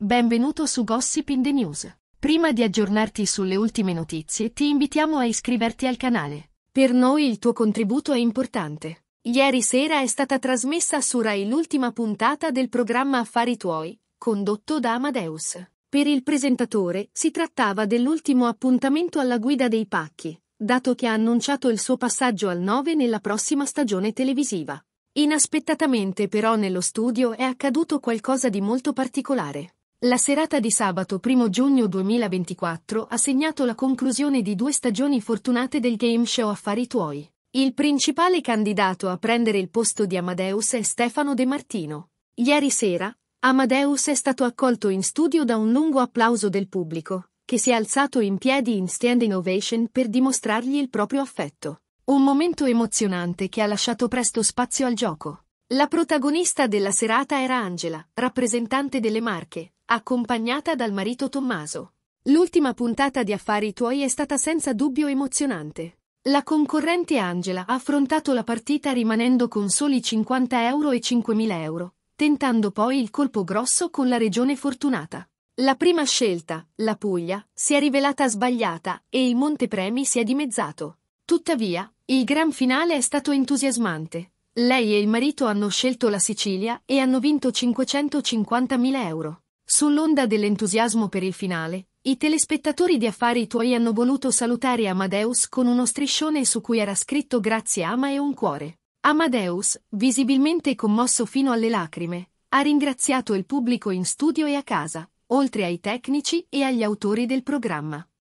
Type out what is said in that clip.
Benvenuto su Gossip in the News. Prima di aggiornarti sulle ultime notizie, ti invitiamo a iscriverti al canale. Per noi il tuo contributo è importante. Ieri sera è stata trasmessa su Rai l'ultima puntata del programma Affari tuoi, condotto da Amadeus. Per il presentatore si trattava dell'ultimo appuntamento alla guida dei pacchi, dato che ha annunciato il suo passaggio al 9 nella prossima stagione televisiva. Inaspettatamente però nello studio è accaduto qualcosa di molto particolare. La serata di sabato 1 giugno 2024 ha segnato la conclusione di due stagioni fortunate del game show Affari Tuoi. Il principale candidato a prendere il posto di Amadeus è Stefano De Martino. Ieri sera, Amadeus è stato accolto in studio da un lungo applauso del pubblico, che si è alzato in piedi in standing ovation per dimostrargli il proprio affetto. Un momento emozionante che ha lasciato presto spazio al gioco. La protagonista della serata era Angela, rappresentante delle Marche, accompagnata dal marito Tommaso. L'ultima puntata di Affari tuoi è stata senza dubbio emozionante. La concorrente Angela ha affrontato la partita rimanendo con soli 50 euro e 5.000 euro, tentando poi il colpo grosso con la regione fortunata. La prima scelta, la Puglia, si è rivelata sbagliata e il montepremi si è dimezzato. Tuttavia, il gran finale è stato entusiasmante. Lei e il marito hanno scelto la Sicilia e hanno vinto 550.000 euro. Sull'onda dell'entusiasmo per il finale, i telespettatori di Affari Tuoi hanno voluto salutare Amadeus con uno striscione su cui era scritto Grazie Ama e un cuore. Amadeus, visibilmente commosso fino alle lacrime, ha ringraziato il pubblico in studio e a casa, oltre ai tecnici e agli autori del programma.